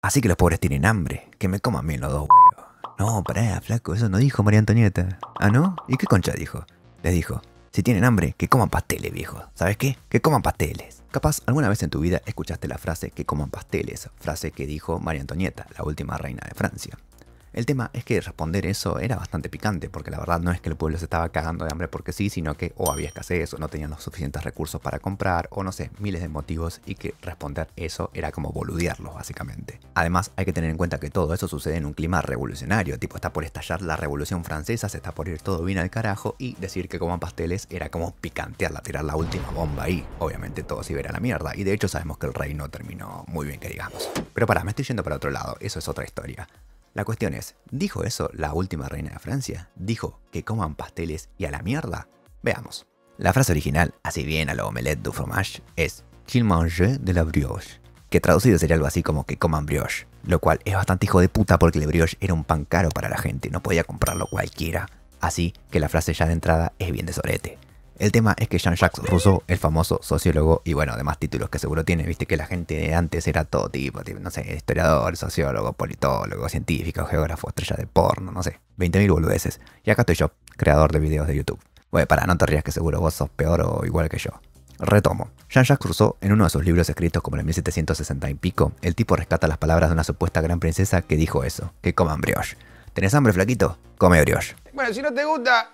Así que los pobres tienen hambre. Que me coman bien los dos huevos. No, pará, flaco, eso no dijo María Antonieta. ¿Ah, no? ¿Y qué concha dijo? Les dijo, si tienen hambre, que coman pasteles, viejo. ¿Sabes qué? Que coman pasteles. Capaz alguna vez en tu vida escuchaste la frase que coman pasteles, frase que dijo María Antonieta, la última reina de Francia. El tema es que responder eso era bastante picante, porque la verdad no es que el pueblo se estaba cagando de hambre porque sí, sino que o había escasez, o no tenían los suficientes recursos para comprar, o no sé, miles de motivos, y que responder eso era como boludearlos, básicamente. Además, hay que tener en cuenta que todo eso sucede en un clima revolucionario, tipo está por estallar la revolución francesa, se está por ir todo bien al carajo, y decir que coman pasteles era como picantearla, tirar la última bomba ahí. Obviamente todo se iba a, la mierda, y de hecho sabemos que el reino terminó muy bien que digamos. Pero para, me estoy yendo para otro lado, eso es otra historia. La cuestión es, ¿dijo eso la última reina de Francia? ¿Dijo que coman pasteles y a la mierda? Veamos. La frase original, así bien a la omelette du fromage, es qu'il mange de la brioche, que traducido sería algo así como que coman brioche, lo cual es bastante hijo de puta porque el brioche era un pan caro para la gente, no podía comprarlo cualquiera. Así que la frase ya de entrada es bien de sorete. El tema es que Jean-Jacques Rousseau, el famoso sociólogo, y bueno, además títulos que seguro tiene, viste que la gente de antes era todo tipo, no sé, historiador, sociólogo, politólogo, científico, geógrafo, estrella de porno, no sé, 20.000 boludeces. Y acá estoy yo, creador de videos de YouTube. Bueno, para, no te rías que seguro vos sos peor o igual que yo. Retomo. Jean-Jacques Rousseau, en uno de sus libros escritos como en 1760 y pico, el tipo rescata las palabras de una supuesta gran princesa que dijo eso, que coman brioche. ¿Tenés hambre, flaquito? Come brioche. Bueno, si no te gusta,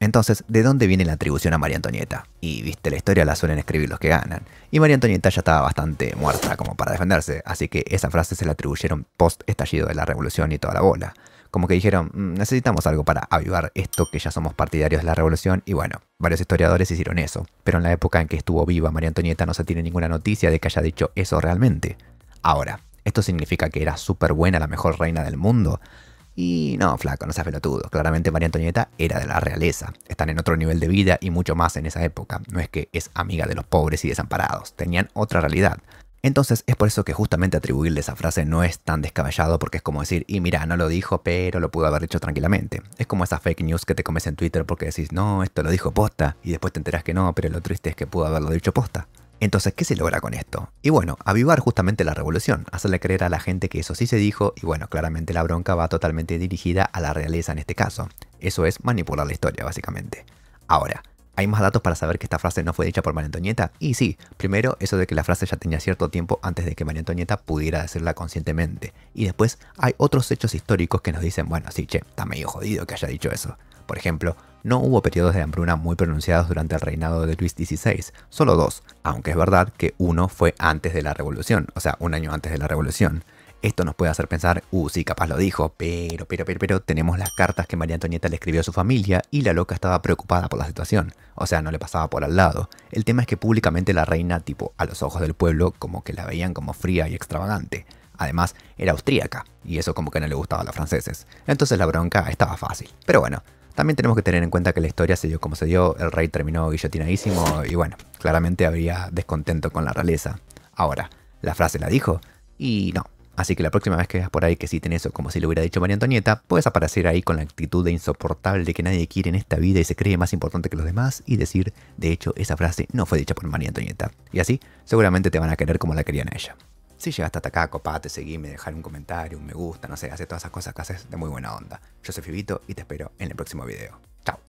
entonces, ¿de dónde viene la atribución a María Antonieta? Y viste, la historia la suelen escribir los que ganan. Y María Antonieta ya estaba bastante muerta como para defenderse, así que esa frase se la atribuyeron post estallido de la revolución y toda la bola. Como que dijeron, mm, necesitamos algo para avivar esto que ya somos partidarios de la revolución, y bueno, varios historiadores hicieron eso. Pero en la época en que estuvo viva María Antonieta no se tiene ninguna noticia de que haya dicho eso realmente. Ahora, ¿esto significa que era súper buena la mejor reina del mundo? Y no, flaco, no seas pelotudo. Claramente María Antonieta era de la realeza. Están en otro nivel de vida y mucho más en esa época. No es que es amiga de los pobres y desamparados. Tenían otra realidad. Entonces es por eso que justamente atribuirle esa frase no es tan descabellado porque es como decir, y mira, no lo dijo, pero lo pudo haber dicho tranquilamente. Es como esa fake news que te comes en Twitter porque decís, no, esto lo dijo posta, y después te enteras que no, pero lo triste es que pudo haberlo dicho posta. Entonces, ¿qué se logra con esto? Y bueno, avivar justamente la revolución, hacerle creer a la gente que eso sí se dijo, y bueno, claramente la bronca va totalmente dirigida a la realeza en este caso. Eso es manipular la historia, básicamente. Ahora, ¿hay más datos para saber que esta frase no fue dicha por María Antonieta? Y sí, primero, eso de que la frase ya tenía cierto tiempo antes de que María Antonieta pudiera decirla conscientemente. Y después, hay otros hechos históricos que nos dicen, bueno, sí, che, está medio jodido que haya dicho eso. Por ejemplo, no hubo periodos de hambruna muy pronunciados durante el reinado de Luis XVI, solo dos, aunque es verdad que uno fue antes de la revolución, o sea, un año antes de la revolución. Esto nos puede hacer pensar, uh, sí, capaz lo dijo, pero, pero, pero, pero, tenemos las cartas que María Antonieta le escribió a su familia y la loca estaba preocupada por la situación, o sea, no le pasaba por al lado. El tema es que públicamente la reina, tipo, a los ojos del pueblo, como que la veían como fría y extravagante. Además, era austríaca, y eso como que no le gustaba a los franceses. Entonces la bronca estaba fácil. Pero bueno, también tenemos que tener en cuenta que la historia se dio como se dio, el rey terminó guillotinadísimo y bueno, claramente habría descontento con la realeza. Ahora, la frase la dijo y no. Así que la próxima vez que veas por ahí que citen eso como si lo hubiera dicho María Antonieta, puedes aparecer ahí con la actitud de insoportable de que nadie quiere en esta vida y se cree más importante que los demás y decir, de hecho, esa frase no fue dicha por María Antonieta. Y así, seguramente te van a querer como la querían ella. Si llegaste hasta acá, copate, seguime, dejar un comentario, un me gusta, no sé, hace todas esas cosas que haces de muy buena onda. Yo soy Fibito y te espero en el próximo video. Chao.